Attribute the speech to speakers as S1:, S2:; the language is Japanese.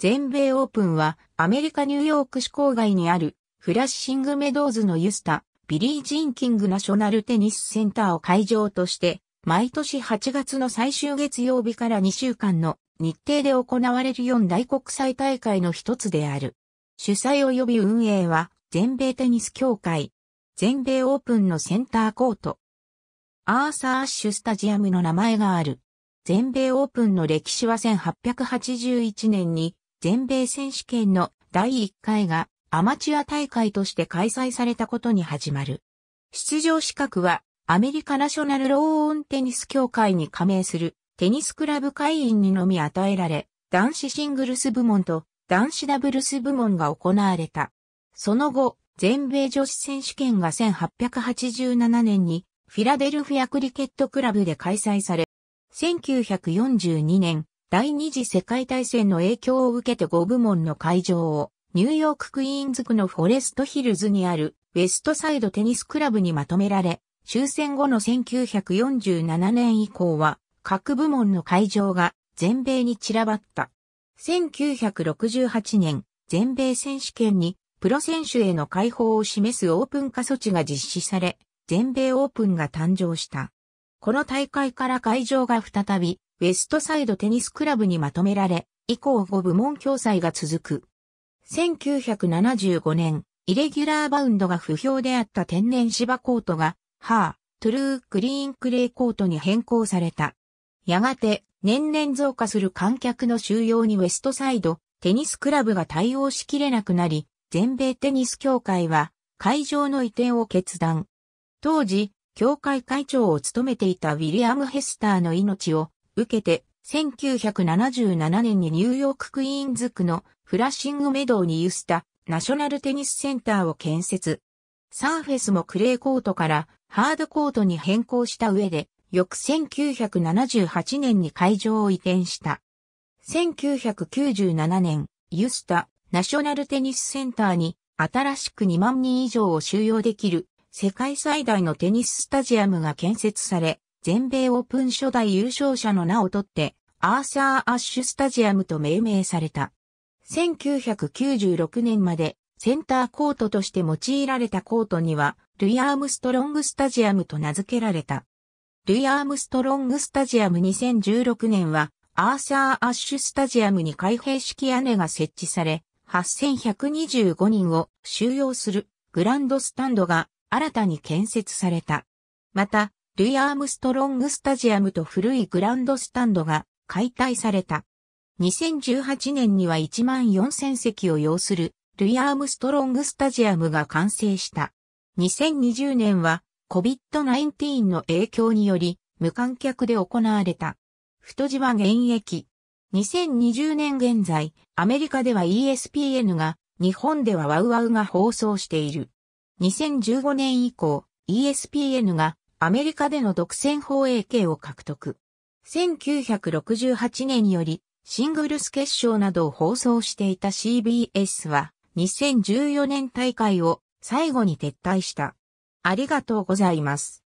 S1: 全米オープンはアメリカ・ニューヨーク市郊外にあるフラッシング・メドーズのユスタ、ビリー・ジン・キング・ナショナル・テニス・センターを会場として毎年8月の最終月曜日から2週間の日程で行われる4大国際大会の一つである。主催及び運営は全米テニス協会、全米オープンのセンターコート、アーサー・アッシュ・スタジアムの名前がある。全米オープンの歴史は1881年に全米選手権の第1回がアマチュア大会として開催されたことに始まる。出場資格はアメリカナショナルローオンテニス協会に加盟するテニスクラブ会員にのみ与えられ、男子シングルス部門と男子ダブルス部門が行われた。その後、全米女子選手権が1887年にフィラデルフィアクリケットクラブで開催され、1942年、第二次世界大戦の影響を受けて5部門の会場をニューヨーククイーンズ区のフォレストヒルズにあるウェストサイドテニスクラブにまとめられ、終戦後の1947年以降は各部門の会場が全米に散らばった。1968年、全米選手権にプロ選手への解放を示すオープン化措置が実施され、全米オープンが誕生した。この大会から会場が再びウェストサイドテニスクラブにまとめられ、以降5部門共催が続く。1975年、イレギュラーバウンドが不評であった天然芝コートが、ハー、トゥルークリーンクレーコートに変更された。やがて、年々増加する観客の収容にウェストサイド、テニスクラブが対応しきれなくなり、全米テニス協会は、会場の移転を決断。当時、協会会長を務めていたウィリアム・ヘスターの命を受けて、1977年にニューヨーククイーンズ区のフラッシングメドウにユスタナショナルテニスセンターを建設。サーフェスもクレーコートからハードコートに変更した上で、翌1978年に会場を移転した。1997年、ユスタナショナルテニスセンターに新しく2万人以上を収容できる世界最大のテニススタジアムが建設され、全米オープン初代優勝者の名を取って、アーサー・アッシュ・スタジアムと命名された。1996年までセンターコートとして用いられたコートには、ルイ・アームストロング・スタジアムと名付けられた。ルイ・アームストロング・スタジアム2016年は、アーサー・アッシュ・スタジアムに開閉式屋根が設置され、8125人を収容するグランドスタンドが新たに建設された。また、ルイ・アームストロング・スタジアムと古いグランドスタンドが解体された。2018年には1万4000席を要するルイ・アームストロング・スタジアムが完成した。2020年は COVID-19 の影響により無観客で行われた。太字は現役。2020年現在、アメリカでは ESPN が、日本ではワウワウが放送している。2015年以降、ESPN がアメリカでの独占放映権を獲得。1968年よりシングルス決勝などを放送していた CBS は2014年大会を最後に撤退した。ありがとうございます。